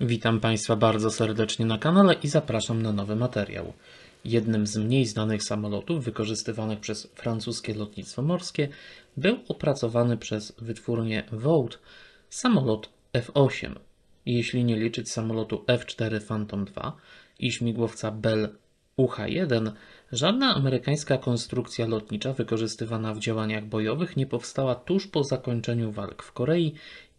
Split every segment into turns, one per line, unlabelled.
Witam Państwa bardzo serdecznie na kanale i zapraszam na nowy materiał. Jednym z mniej znanych samolotów wykorzystywanych przez francuskie lotnictwo morskie był opracowany przez wytwórnię Vought samolot F-8. Jeśli nie liczyć samolotu F-4 Phantom II i śmigłowca Bell UH-1, żadna amerykańska konstrukcja lotnicza wykorzystywana w działaniach bojowych nie powstała tuż po zakończeniu walk w Korei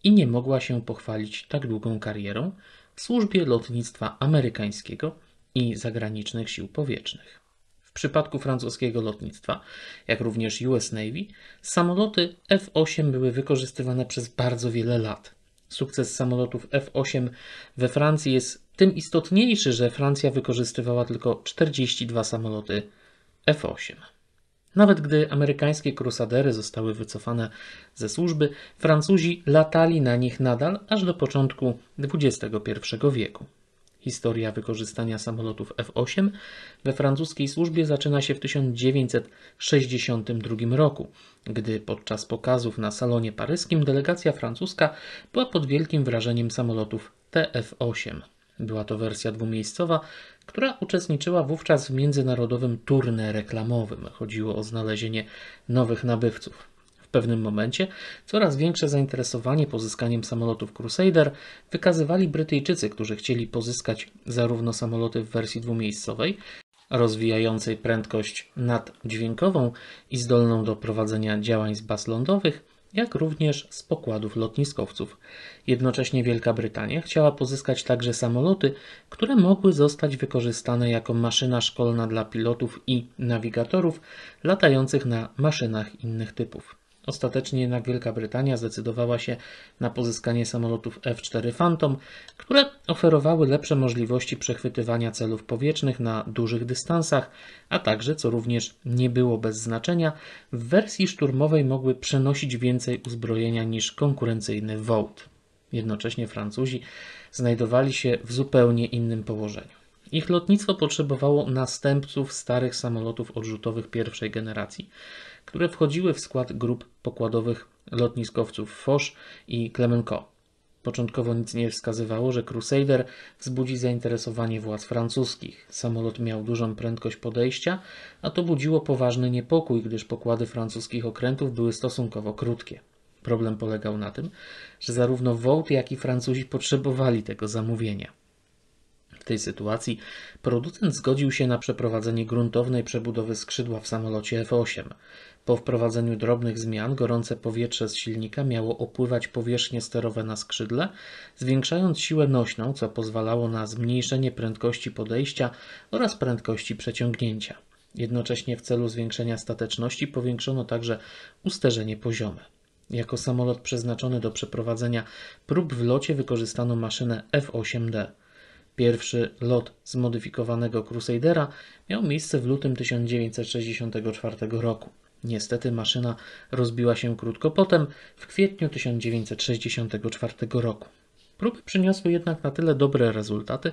i nie mogła się pochwalić tak długą karierą w służbie lotnictwa amerykańskiego i zagranicznych sił powietrznych. W przypadku francuskiego lotnictwa, jak również US Navy, samoloty F-8 były wykorzystywane przez bardzo wiele lat. Sukces samolotów F-8 we Francji jest tym istotniejszy, że Francja wykorzystywała tylko 42 samoloty F-8. Nawet gdy amerykańskie krusadery zostały wycofane ze służby, Francuzi latali na nich nadal aż do początku XXI wieku. Historia wykorzystania samolotów F-8 we francuskiej służbie zaczyna się w 1962 roku, gdy podczas pokazów na salonie paryskim delegacja francuska była pod wielkim wrażeniem samolotów TF-8. Była to wersja dwumiejscowa, która uczestniczyła wówczas w międzynarodowym turnie reklamowym. Chodziło o znalezienie nowych nabywców. W pewnym momencie coraz większe zainteresowanie pozyskaniem samolotów Crusader wykazywali Brytyjczycy, którzy chcieli pozyskać zarówno samoloty w wersji dwumiejscowej, rozwijającej prędkość naddźwiękową i zdolną do prowadzenia działań z baz lądowych, jak również z pokładów lotniskowców. Jednocześnie Wielka Brytania chciała pozyskać także samoloty, które mogły zostać wykorzystane jako maszyna szkolna dla pilotów i nawigatorów latających na maszynach innych typów. Ostatecznie jednak Wielka Brytania zdecydowała się na pozyskanie samolotów F-4 Phantom, które oferowały lepsze możliwości przechwytywania celów powietrznych na dużych dystansach, a także, co również nie było bez znaczenia, w wersji szturmowej mogły przenosić więcej uzbrojenia niż konkurencyjny Wołt. Jednocześnie Francuzi znajdowali się w zupełnie innym położeniu. Ich lotnictwo potrzebowało następców starych samolotów odrzutowych pierwszej generacji które wchodziły w skład grup pokładowych lotniskowców Foch i Clemenceau. Początkowo nic nie wskazywało, że Crusader wzbudzi zainteresowanie władz francuskich. Samolot miał dużą prędkość podejścia, a to budziło poważny niepokój, gdyż pokłady francuskich okrętów były stosunkowo krótkie. Problem polegał na tym, że zarówno Wołt, jak i Francuzi potrzebowali tego zamówienia tej sytuacji producent zgodził się na przeprowadzenie gruntownej przebudowy skrzydła w samolocie F-8. Po wprowadzeniu drobnych zmian gorące powietrze z silnika miało opływać powierzchnie sterowe na skrzydle, zwiększając siłę nośną, co pozwalało na zmniejszenie prędkości podejścia oraz prędkości przeciągnięcia. Jednocześnie w celu zwiększenia stateczności powiększono także usterzenie poziome. Jako samolot przeznaczony do przeprowadzenia prób w locie wykorzystano maszynę F-8D. Pierwszy lot zmodyfikowanego Crusadera miał miejsce w lutym 1964 roku. Niestety maszyna rozbiła się krótko potem, w kwietniu 1964 roku. Próby przyniosły jednak na tyle dobre rezultaty,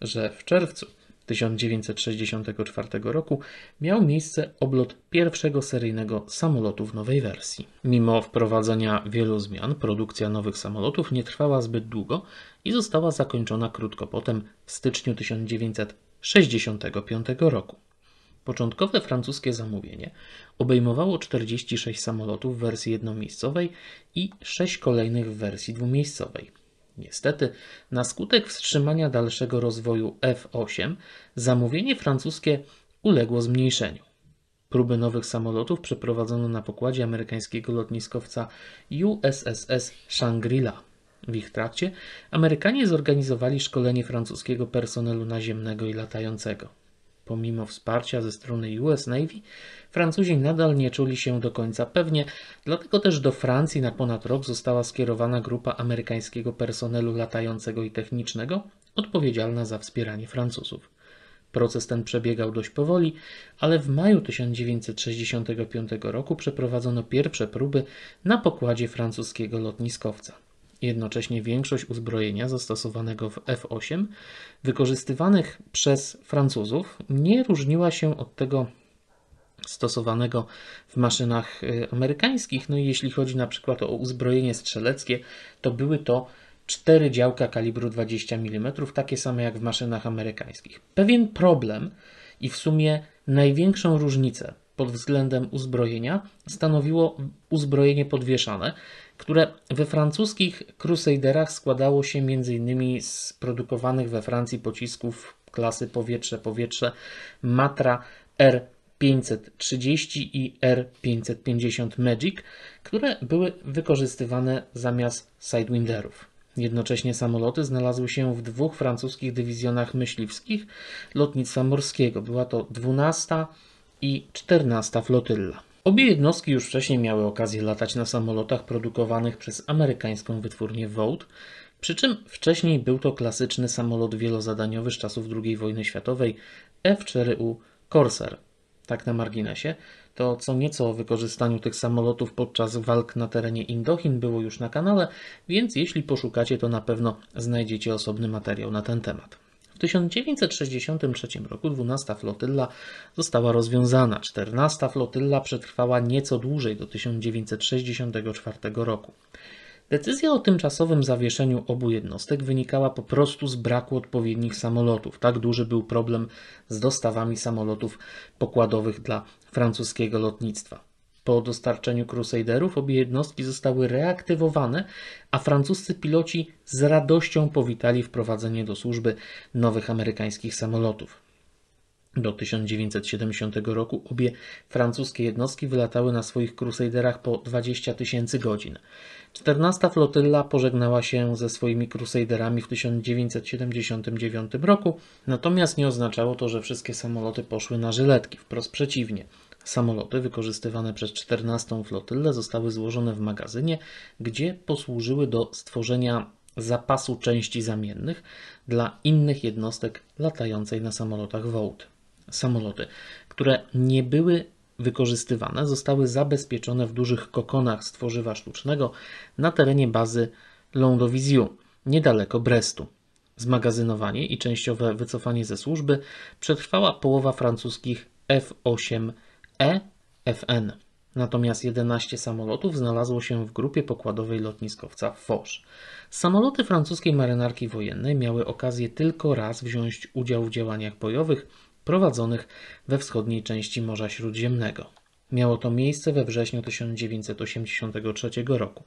że w czerwcu 1964 roku miał miejsce oblot pierwszego seryjnego samolotu w nowej wersji. Mimo wprowadzenia wielu zmian, produkcja nowych samolotów nie trwała zbyt długo i została zakończona krótko potem, w styczniu 1965 roku. Początkowe francuskie zamówienie obejmowało 46 samolotów w wersji jednomiejscowej i 6 kolejnych w wersji dwumiejscowej. Niestety, na skutek wstrzymania dalszego rozwoju F-8, zamówienie francuskie uległo zmniejszeniu. Próby nowych samolotów przeprowadzono na pokładzie amerykańskiego lotniskowca USSS Shangri-La. W ich trakcie Amerykanie zorganizowali szkolenie francuskiego personelu naziemnego i latającego. Pomimo wsparcia ze strony US Navy, Francuzi nadal nie czuli się do końca pewnie, dlatego też do Francji na ponad rok została skierowana grupa amerykańskiego personelu latającego i technicznego, odpowiedzialna za wspieranie Francuzów. Proces ten przebiegał dość powoli, ale w maju 1965 roku przeprowadzono pierwsze próby na pokładzie francuskiego lotniskowca. Jednocześnie większość uzbrojenia zastosowanego w F8 wykorzystywanych przez Francuzów nie różniła się od tego stosowanego w maszynach y, amerykańskich. No i jeśli chodzi na przykład o uzbrojenie strzeleckie, to były to cztery działka kalibru 20 mm, takie same jak w maszynach amerykańskich. Pewien problem i w sumie największą różnicę pod względem uzbrojenia stanowiło uzbrojenie podwieszane, które we francuskich Crusaderach składało się m.in. z produkowanych we Francji pocisków klasy powietrze-powietrze Matra R530 i R550 Magic, które były wykorzystywane zamiast Sidewinderów. Jednocześnie samoloty znalazły się w dwóch francuskich dywizjonach myśliwskich lotnictwa morskiego. Była to 12 i 14 Flotylla. Obie jednostki już wcześniej miały okazję latać na samolotach produkowanych przez amerykańską wytwórnię Vought, przy czym wcześniej był to klasyczny samolot wielozadaniowy z czasów II wojny światowej F-4U Corsair. Tak na marginesie, to co nieco o wykorzystaniu tych samolotów podczas walk na terenie Indochin było już na kanale, więc jeśli poszukacie, to na pewno znajdziecie osobny materiał na ten temat. 1963 roku 12 flotylla została rozwiązana, 14 flotylla przetrwała nieco dłużej do 1964 roku. Decyzja o tymczasowym zawieszeniu obu jednostek wynikała po prostu z braku odpowiednich samolotów. Tak duży był problem z dostawami samolotów pokładowych dla francuskiego lotnictwa. Po dostarczeniu Crusaderów obie jednostki zostały reaktywowane, a francuscy piloci z radością powitali wprowadzenie do służby nowych amerykańskich samolotów. Do 1970 roku obie francuskie jednostki wylatały na swoich Crusaderach po 20 tysięcy godzin. 14 flotylla pożegnała się ze swoimi Crusaderami w 1979 roku, natomiast nie oznaczało to, że wszystkie samoloty poszły na żyletki, wprost przeciwnie. Samoloty wykorzystywane przez XIV flotyllę zostały złożone w magazynie, gdzie posłużyły do stworzenia zapasu części zamiennych dla innych jednostek latającej na samolotach Wołd. Samoloty, które nie były wykorzystywane, zostały zabezpieczone w dużych kokonach z tworzywa sztucznego na terenie bazy Londoviziu, niedaleko Brestu. Zmagazynowanie i częściowe wycofanie ze służby przetrwała połowa francuskich F-8 EFN. Natomiast 11 samolotów znalazło się w grupie pokładowej lotniskowca Foch. Samoloty francuskiej marynarki wojennej miały okazję tylko raz wziąć udział w działaniach bojowych prowadzonych we wschodniej części Morza Śródziemnego. Miało to miejsce we wrześniu 1983 roku.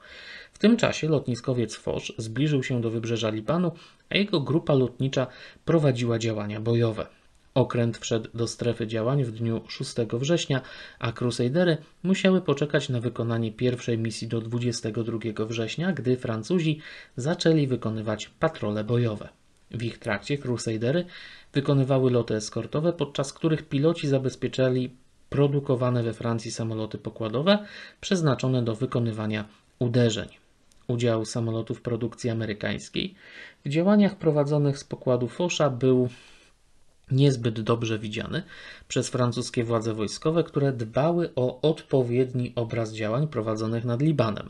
W tym czasie lotniskowiec Foch zbliżył się do wybrzeża Libanu, a jego grupa lotnicza prowadziła działania bojowe. Okręt wszedł do strefy działań w dniu 6 września, a Crusadery musiały poczekać na wykonanie pierwszej misji do 22 września, gdy Francuzi zaczęli wykonywać patrole bojowe. W ich trakcie Crusadery wykonywały loty eskortowe, podczas których piloci zabezpieczali produkowane we Francji samoloty pokładowe przeznaczone do wykonywania uderzeń. Udział samolotów produkcji amerykańskiej w działaniach prowadzonych z pokładu Fosza był niezbyt dobrze widziany przez francuskie władze wojskowe, które dbały o odpowiedni obraz działań prowadzonych nad Libanem.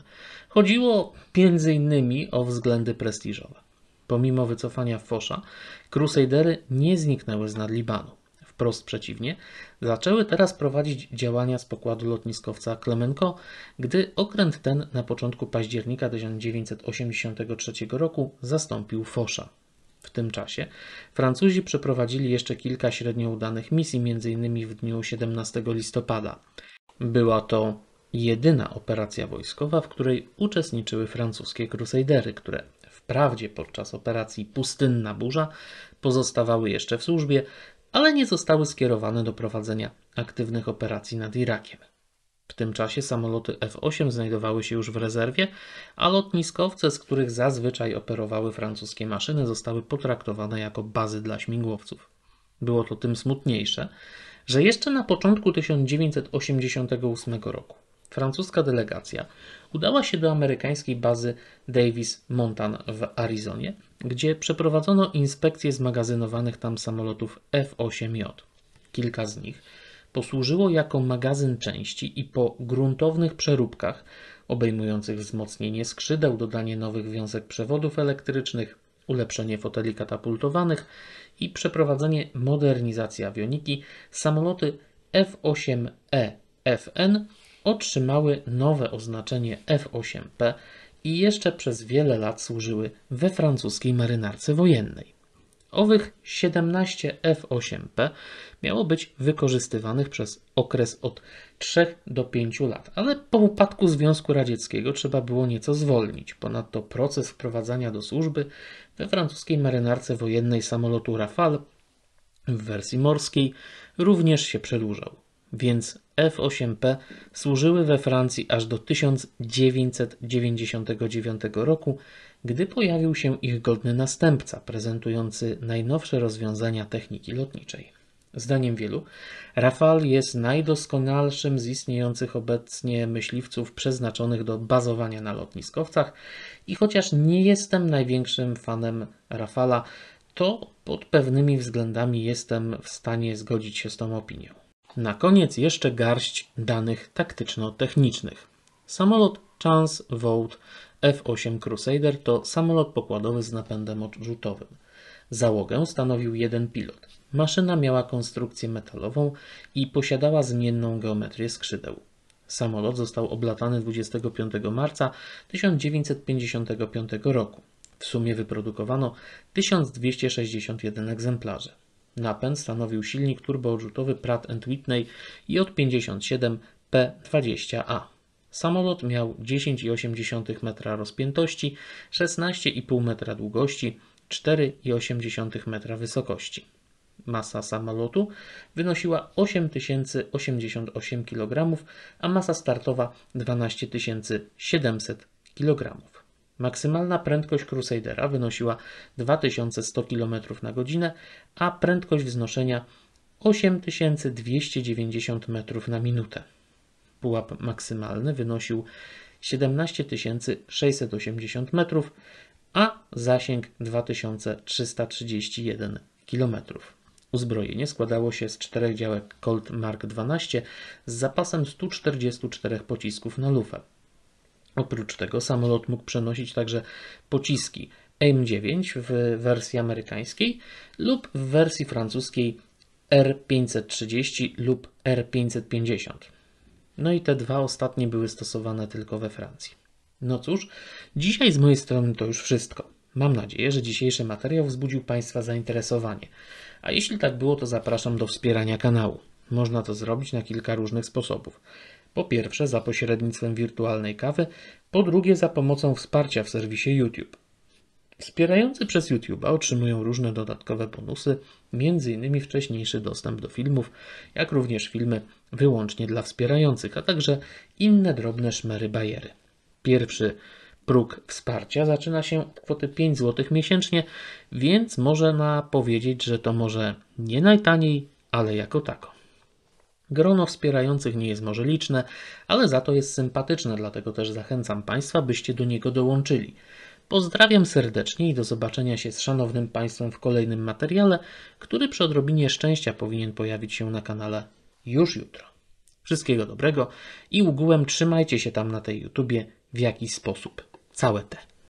Chodziło m.in. o względy prestiżowe. Pomimo wycofania Fosza, krusejdery nie zniknęły z nad Libanu. Wprost przeciwnie, zaczęły teraz prowadzić działania z pokładu lotniskowca Klemenko, gdy okręt ten na początku października 1983 roku zastąpił Fosza. W tym czasie Francuzi przeprowadzili jeszcze kilka średnio udanych misji, m.in. w dniu 17 listopada. Była to jedyna operacja wojskowa, w której uczestniczyły francuskie krusejdery, które wprawdzie podczas operacji Pustynna Burza pozostawały jeszcze w służbie, ale nie zostały skierowane do prowadzenia aktywnych operacji nad Irakiem. W tym czasie samoloty F-8 znajdowały się już w rezerwie, a lotniskowce, z których zazwyczaj operowały francuskie maszyny, zostały potraktowane jako bazy dla śmigłowców. Było to tym smutniejsze, że jeszcze na początku 1988 roku francuska delegacja udała się do amerykańskiej bazy Davis Montan w Arizonie, gdzie przeprowadzono inspekcję zmagazynowanych tam samolotów F-8J. Kilka z nich posłużyło jako magazyn części i po gruntownych przeróbkach obejmujących wzmocnienie skrzydeł, dodanie nowych wiązek przewodów elektrycznych, ulepszenie foteli katapultowanych i przeprowadzenie modernizacji awioniki, samoloty F8E FN otrzymały nowe oznaczenie F8P i jeszcze przez wiele lat służyły we francuskiej marynarce wojennej owych 17 F8P miało być wykorzystywanych przez okres od 3 do 5 lat, ale po upadku Związku Radzieckiego trzeba było nieco zwolnić. Ponadto proces wprowadzania do służby we francuskiej marynarce wojennej samolotu Rafale w wersji morskiej również się przedłużał więc F8P służyły we Francji aż do 1999 roku, gdy pojawił się ich godny następca prezentujący najnowsze rozwiązania techniki lotniczej. Zdaniem wielu, Rafal jest najdoskonalszym z istniejących obecnie myśliwców przeznaczonych do bazowania na lotniskowcach i chociaż nie jestem największym fanem Rafala, to pod pewnymi względami jestem w stanie zgodzić się z tą opinią. Na koniec jeszcze garść danych taktyczno-technicznych. Samolot Chance Vault F-8 Crusader to samolot pokładowy z napędem odrzutowym. Załogę stanowił jeden pilot. Maszyna miała konstrukcję metalową i posiadała zmienną geometrię skrzydeł. Samolot został oblatany 25 marca 1955 roku. W sumie wyprodukowano 1261 egzemplarzy. Napęd stanowił silnik turboodrzutowy Pratt Whitney J57 P20A. Samolot miał 10,8 metra rozpiętości, 16,5 metra długości, 4,8 metra wysokości. Masa samolotu wynosiła 8088 kg, a masa startowa 12700 kg. Maksymalna prędkość Crusadera wynosiła 2100 km na godzinę, a prędkość wznoszenia 8290 m na minutę. Pułap maksymalny wynosił 17680 m, a zasięg 2331 km. Uzbrojenie składało się z czterech działek Colt Mark XII z zapasem 144 pocisków na lufę. Oprócz tego samolot mógł przenosić także pociski M9 w wersji amerykańskiej lub w wersji francuskiej R530 lub R550. No i te dwa ostatnie były stosowane tylko we Francji. No cóż, dzisiaj z mojej strony to już wszystko. Mam nadzieję, że dzisiejszy materiał wzbudził Państwa zainteresowanie. A jeśli tak było, to zapraszam do wspierania kanału. Można to zrobić na kilka różnych sposobów. Po pierwsze za pośrednictwem wirtualnej kawy, po drugie za pomocą wsparcia w serwisie YouTube. Wspierający przez YouTube'a otrzymują różne dodatkowe bonusy, m.in. wcześniejszy dostęp do filmów, jak również filmy wyłącznie dla wspierających, a także inne drobne szmery bajery. Pierwszy próg wsparcia zaczyna się od kwoty 5 zł miesięcznie, więc można powiedzieć, że to może nie najtaniej, ale jako tako. Grono wspierających nie jest może liczne, ale za to jest sympatyczne, dlatego też zachęcam Państwa, byście do niego dołączyli. Pozdrawiam serdecznie i do zobaczenia się z szanownym Państwem w kolejnym materiale, który przy odrobinie szczęścia powinien pojawić się na kanale już jutro. Wszystkiego dobrego i ugułem trzymajcie się tam na tej YouTubie w jakiś sposób. Całe te.